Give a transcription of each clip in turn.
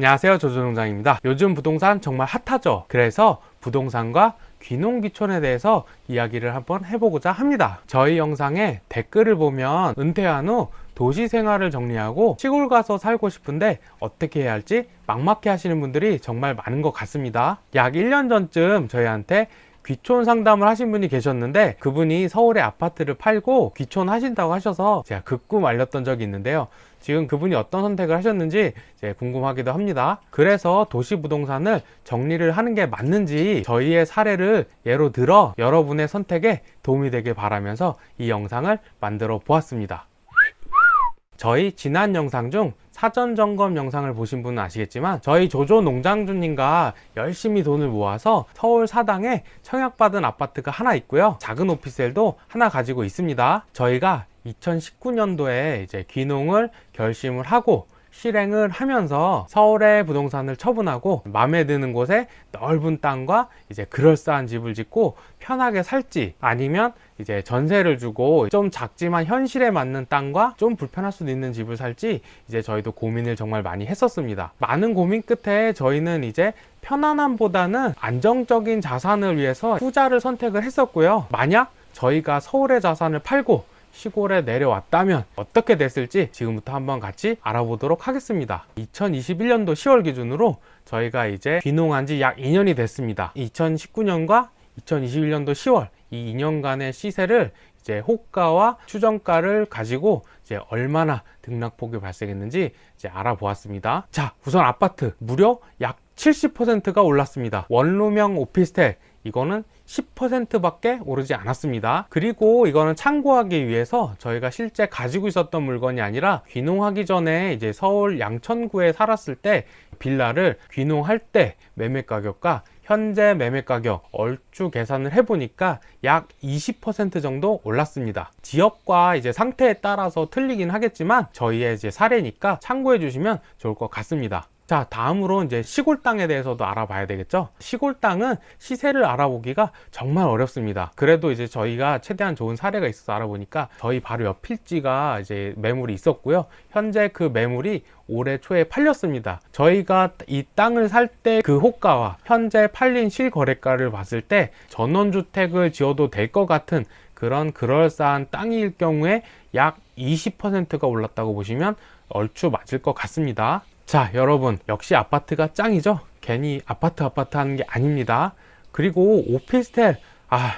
안녕하세요 조준홍장입니다 요즘 부동산 정말 핫하죠 그래서 부동산과 귀농귀촌에 대해서 이야기를 한번 해보고자 합니다 저희 영상에 댓글을 보면 은퇴한 후 도시 생활을 정리하고 시골 가서 살고 싶은데 어떻게 해야 할지 막막해 하시는 분들이 정말 많은 것 같습니다 약 1년 전쯤 저희한테 귀촌 상담을 하신 분이 계셨는데 그분이 서울에 아파트를 팔고 귀촌하신다고 하셔서 제가 극구 그 말렸던 적이 있는데요 지금 그분이 어떤 선택을 하셨는지 궁금하기도 합니다 그래서 도시 부동산을 정리를 하는 게 맞는지 저희의 사례를 예로 들어 여러분의 선택에 도움이 되길 바라면서 이 영상을 만들어 보았습니다 저희 지난 영상 중 사전 점검 영상을 보신 분은 아시겠지만 저희 조조 농장주님과 열심히 돈을 모아서 서울 사당에 청약받은 아파트가 하나 있고요. 작은 오피셀도 하나 가지고 있습니다. 저희가 2019년도에 이제 귀농을 결심을 하고 실행을 하면서 서울의 부동산을 처분하고 마음에 드는 곳에 넓은 땅과 이제 그럴싸한 집을 짓고 편하게 살지 아니면 이제 전세를 주고 좀 작지만 현실에 맞는 땅과 좀 불편할 수도 있는 집을 살지 이제 저희도 고민을 정말 많이 했었습니다 많은 고민 끝에 저희는 이제 편안함보다는 안정적인 자산을 위해서 후자를 선택을 했었고요 만약 저희가 서울의 자산을 팔고 시골에 내려왔다면 어떻게 됐을지 지금부터 한번 같이 알아보도록 하겠습니다 2021년도 10월 기준으로 저희가 이제 귀농한 지 약 2년이 됐습니다 2019년과 2021년도 10월 이 2년간의 시세를 이제 호가와 추정가를 가지고 이제 얼마나 등락폭이 발생했는지 이제 알아보았습니다. 자, 우선 아파트 무려 약 70%가 올랐습니다. 원룸형 오피스텔 이거는 10%밖에 오르지 않았습니다 그리고 이거는 참고하기 위해서 저희가 실제 가지고 있었던 물건이 아니라 귀농하기 전에 이제 서울 양천구에 살았을 때 빌라를 귀농할 때 매매 가격과 현재 매매 가격 얼추 계산을 해보니까 약 20% 정도 올랐습니다. 지역과 이제 상태에 따라서 틀리긴 하겠지만 저희의 이제 사례니까 참고해 주시면 좋을 것 같습니다. 자 다음으로 이제 시골 땅에 대해서도 알아봐야 되겠죠 시골 땅은 시세를 알아보기가 정말 어렵습니다 그래도 이제 저희가 최대한 좋은 사례가 있어서 알아보니까 저희 바로 옆 필지가 이제 매물이 있었고요 현재 그 매물이 올해 초에 팔렸습니다 저희가 이 땅을 살 때 그 호가와 현재 팔린 실거래가를 봤을 때 전원주택을 지어도 될 것 같은 그런 그럴싸한 땅일 경우에 약 20%가 올랐다고 보시면 얼추 맞을 것 같습니다 자 여러분 역시 아파트가 짱이죠 괜히 아파트 아파트 하는 게 아닙니다 그리고 오피스텔 아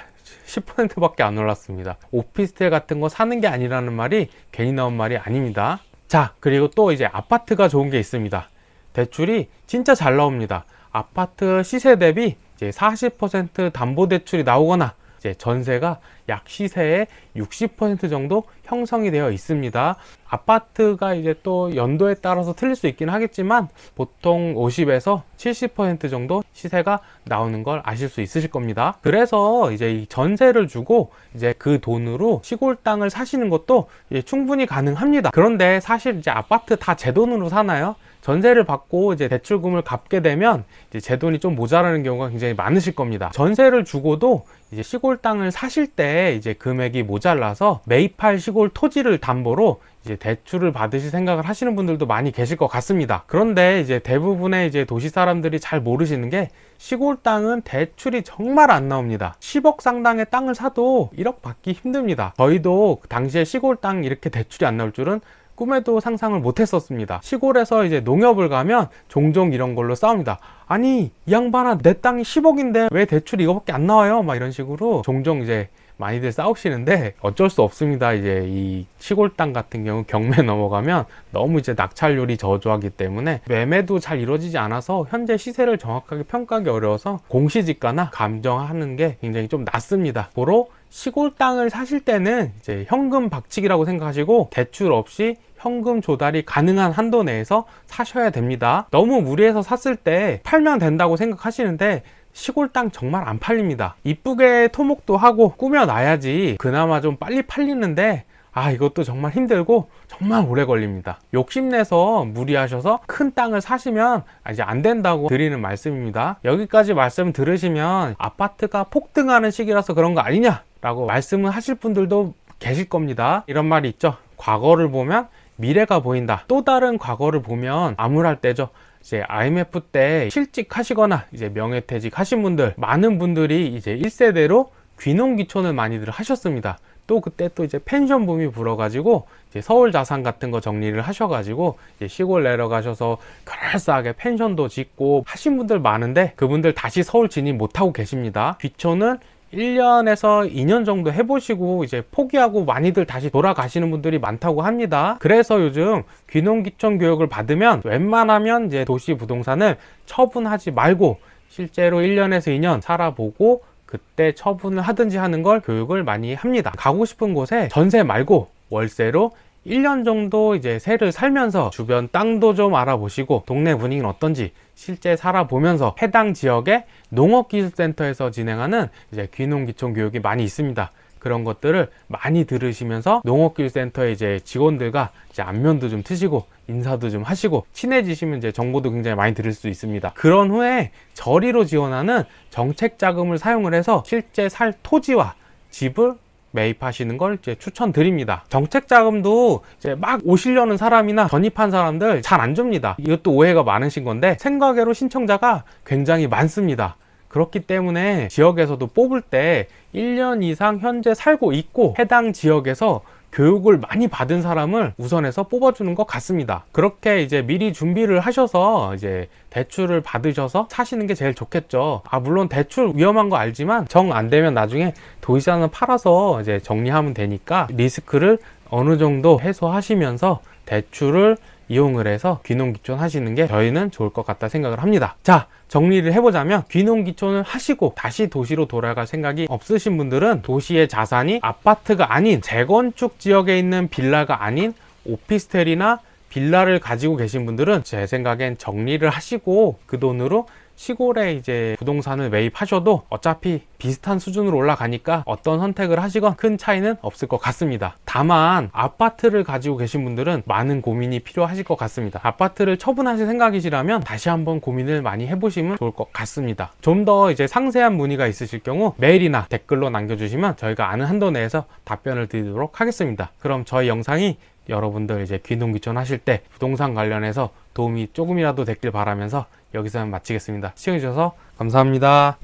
10%밖에 안 올랐습니다 오피스텔 같은 거 사는 게 아니라는 말이 괜히 나온 말이 아닙니다 자 그리고 또 이제 아파트가 좋은 게 있습니다 대출이 진짜 잘 나옵니다 아파트 시세 대비 이제 40% 담보대출이 나오거나 이제 전세가 약 시세의 60% 정도 형성이 되어 있습니다. 아파트가 이제 또 연도에 따라서 틀릴 수 있긴 하겠지만 보통 50에서 70% 정도 시세가 나오는 걸 아실 수 있으실 겁니다. 그래서 이제 이 전세를 주고 이제 그 돈으로 시골 땅을 사시는 것도 충분히 가능합니다. 그런데 사실 이제 아파트 다 제 돈으로 사나요? 전세를 받고 이제 대출금을 갚게 되면 이제 제 돈이 좀 모자라는 경우가 굉장히 많으실 겁니다. 전세를 주고도 이제 시골 땅을 사실 때 이제 금액이 모자라서 매입할 시골 토지를 담보로 이제 대출을 받으실 생각을 하시는 분들도 많이 계실 것 같습니다. 그런데 이제 대부분의 이제 도시 사람들이 잘 모르시는 게 시골 땅은 대출이 정말 안 나옵니다. 10억 상당의 땅을 사도 1억 받기 힘듭니다. 저희도 그 당시에 시골 땅 이렇게 대출이 안 나올 줄은 꿈에도 상상을 못했었습니다. 시골에서 이제 농협을 가면 종종 이런 걸로 싸웁니다. 아니 이 양반아 내 땅이 10억인데 왜 대출 이거밖에 안 나와요? 막 이런 식으로 종종 이제 많이들 싸우시는데 어쩔 수 없습니다. 이제 이 시골 땅 같은 경우 경매 넘어가면 너무 이제 낙찰률이 저조하기 때문에 매매도 잘 이루어지지 않아서 현재 시세를 정확하게 평가하기 어려워서 공시지가나 감정하는 게 굉장히 좀 낫습니다. 고로 시골 땅을 사실 때는 이제 현금 박치기라고 생각하시고 대출 없이 현금 조달이 가능한 한도 내에서 사셔야 됩니다. 너무 무리해서 샀을 때 팔면 된다고 생각하시는데 시골 땅 정말 안 팔립니다 이쁘게 토목도 하고 꾸며놔야지 그나마 좀 빨리 팔리는데 아 이것도 정말 힘들고 정말 오래 걸립니다 욕심내서 무리하셔서 큰 땅을 사시면 아, 이제 안 된다고 드리는 말씀입니다 여기까지 말씀 들으시면 아파트가 폭등하는 시기라서 그런 거 아니냐 라고 말씀을 하실 분들도 계실 겁니다 이런 말이 있죠 과거를 보면 미래가 보인다 또 다른 과거를 보면 암울할 때죠 이제 IMF 때 실직하시거나 이제 명예퇴직 하신 분들 많은 분들이 이제 1세대로 귀농귀촌을 많이들 하셨습니다 또 그때 또 이제 펜션 붐이 불어가지고 이제 서울 자산 같은 거 정리를 하셔가지고 이제 시골 내려가셔서 그럴싸하게 펜션도 짓고 하신 분들 많은데 그분들 다시 서울 진입 못하고 계십니다 귀촌은 1년에서 2년 정도 해보시고 이제 포기하고 많이들 다시 돌아가시는 분들이 많다고 합니다 그래서 요즘 귀농귀촌 교육을 받으면 웬만하면 이제 도시 부동산을 처분하지 말고 실제로 1년에서 2년 살아보고 그때 처분을 하든지 하는 걸 교육을 많이 합니다 가고 싶은 곳에 전세 말고 월세로 1년 정도 이제 새를 살면서 주변 땅도 좀 알아보시고 동네 분위기는 어떤지 실제 살아보면서 해당 지역의 농업기술센터에서 진행하는 이제 귀농귀촌 교육이 많이 있습니다. 그런 것들을 많이 들으시면서 농업기술센터의 이제 직원들과 이제 안면도 좀 트시고 인사도 좀 하시고 친해지시면 이제 정보도 굉장히 많이 들을 수 있습니다. 그런 후에 저리로 지원하는 정책 자금을 사용을 해서 실제 살 토지와 집을 매입하시는 걸 이제 추천드립니다. 정책 자금도 이제 막 오시려는 사람이나 전입한 사람들 잘 안 줍니다. 이것도 오해가 많으신 건데 생각외로 신청자가 굉장히 많습니다. 그렇기 때문에 지역에서도 뽑을 때 1년 이상 현재 살고 있고 해당 지역에서 교육을 많이 받은 사람을 우선해서 뽑아주는 것 같습니다 그렇게 이제 미리 준비를 하셔서 이제 대출을 받으셔서 사시는 게 제일 좋겠죠 아 물론 대출 위험한 거 알지만 정 안 되면 나중에 도의자는 팔아서 이제 정리하면 되니까 리스크를 어느 정도 해소하시면서 대출을 이용을 해서 귀농귀촌 하시는 게 저희는 좋을 것 같다 생각을 합니다 자 정리를 해보자면 귀농귀촌을 하시고 다시 도시로 돌아갈 생각이 없으신 분들은 도시의 자산이 아파트가 아닌 재건축 지역에 있는 빌라가 아닌 오피스텔이나 빌라를 가지고 계신 분들은 제 생각엔 정리를 하시고 그 돈으로 시골에 이제 부동산을 매입하셔도 어차피 비슷한 수준으로 올라가니까 어떤 선택을 하시건 큰 차이는 없을 것 같습니다 다만 아파트를 가지고 계신 분들은 많은 고민이 필요하실 것 같습니다 아파트를 처분하실 생각이시라면 다시 한번 고민을 많이 해보시면 좋을 것 같습니다 좀 더 이제 상세한 문의가 있으실 경우 메일이나 댓글로 남겨주시면 저희가 아는 한도 내에서 답변을 드리도록 하겠습니다 그럼 저희 영상이 여러분들 이제 귀농귀촌 하실 때 부동산 관련해서 도움이 조금이라도 됐길 바라면서 여기서 마치겠습니다. 시청해주셔서 감사합니다.